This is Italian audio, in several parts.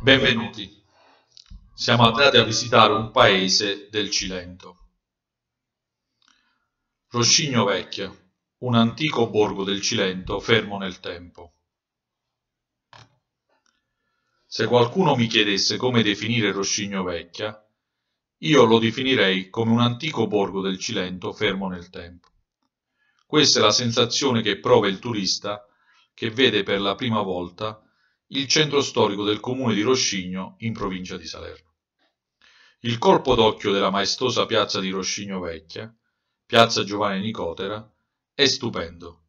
Benvenuti. Siamo andati a visitare un paese del Cilento. Roscigno Vecchia, un antico borgo del Cilento fermo nel tempo. Se qualcuno mi chiedesse come definire Roscigno Vecchia, io lo definirei come un antico borgo del Cilento fermo nel tempo. Questa è la sensazione che prova il turista che vede per la prima volta il centro storico del comune di Roscigno, in provincia di Salerno. Il colpo d'occhio della maestosa piazza di Roscigno Vecchia, piazza Giovanni Nicotera, è stupendo.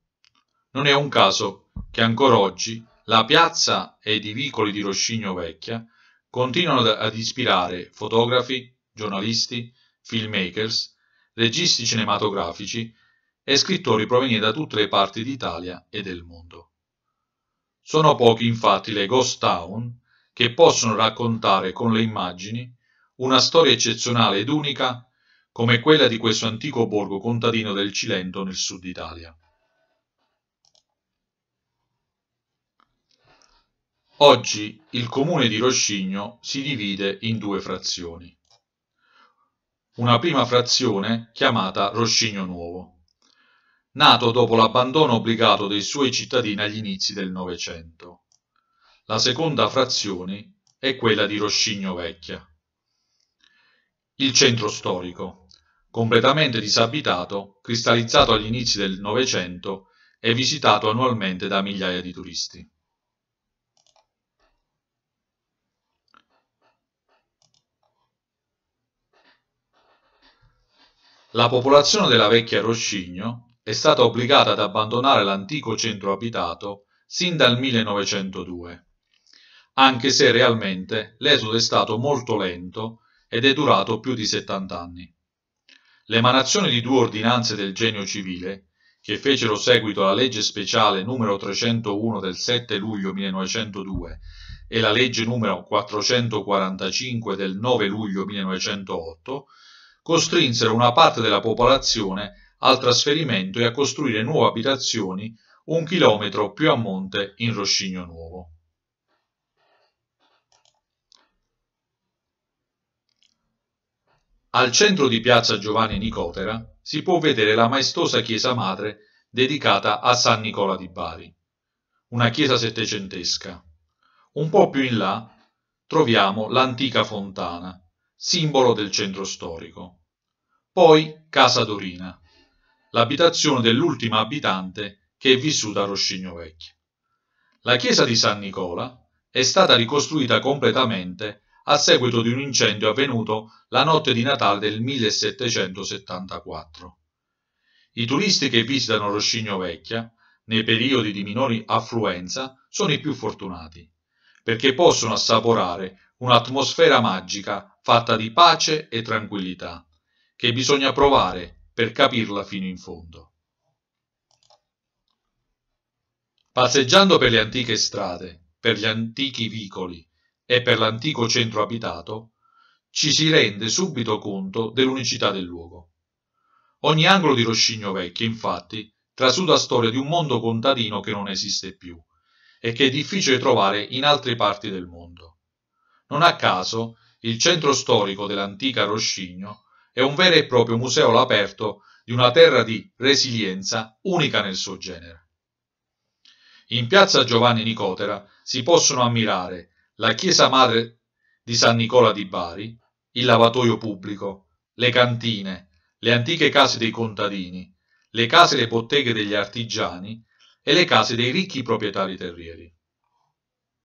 Non è un caso che ancora oggi la piazza ed i vicoli di Roscigno Vecchia continuano ad ispirare fotografi, giornalisti, filmmakers, registi cinematografici e scrittori provenienti da tutte le parti d'Italia e del mondo. Sono pochi infatti le ghost town che possono raccontare con le immagini una storia eccezionale ed unica come quella di questo antico borgo contadino del Cilento nel sud Italia. Oggi il comune di Roscigno si divide in due frazioni. Una prima frazione chiamata Roscigno Nuovo, nato dopo l'abbandono obbligato dei suoi cittadini agli inizi del Novecento. La seconda frazione è quella di Roscigno Vecchia. Il centro storico, completamente disabitato, cristallizzato agli inizi del Novecento è visitato annualmente da migliaia di turisti. La popolazione della vecchia Roscigno è stata obbligata ad abbandonare l'antico centro abitato sin dal 1902, anche se realmente l'esodo è stato molto lento ed è durato più di 70 anni. L'emanazione di due ordinanze del genio civile, che fecero seguito alla legge speciale numero 301 del 7 luglio 1902 e la legge numero 445 del 9 luglio 1908, costrinsero una parte della popolazione al trasferimento e a costruire nuove abitazioni un chilometro più a monte in Roscigno Nuovo. Al centro di piazza Giovanni Nicotera si può vedere la maestosa chiesa madre dedicata a San Nicola di Bari, una chiesa settecentesca. Un po' più in là troviamo l'antica fontana, simbolo del centro storico. Poi Casa Dorina, l'abitazione dell'ultima abitante che è vissuta a Roscigno Vecchio. La chiesa di San Nicola è stata ricostruita completamente a seguito di un incendio avvenuto la notte di Natale del 1774. I turisti che visitano Roscigno Vecchia nei periodi di minore affluenza sono i più fortunati, perché possono assaporare un'atmosfera magica fatta di pace e tranquillità, che bisogna provare per capirla fino in fondo. Passeggiando per le antiche strade, per gli antichi vicoli e per l'antico centro abitato, ci si rende subito conto dell'unicità del luogo. Ogni angolo di Roscigno Vecchio, infatti, trasuda storia di un mondo contadino che non esiste più e che è difficile trovare in altre parti del mondo. Non a caso, il centro storico dell'antica Roscigno è un vero e proprio museo all'aperto di una terra di resilienza unica nel suo genere. In piazza Giovanni Nicotera si possono ammirare la chiesa madre di San Nicola di Bari, il lavatoio pubblico, le cantine, le antiche case dei contadini, le case e le botteghe degli artigiani e le case dei ricchi proprietari terrieri.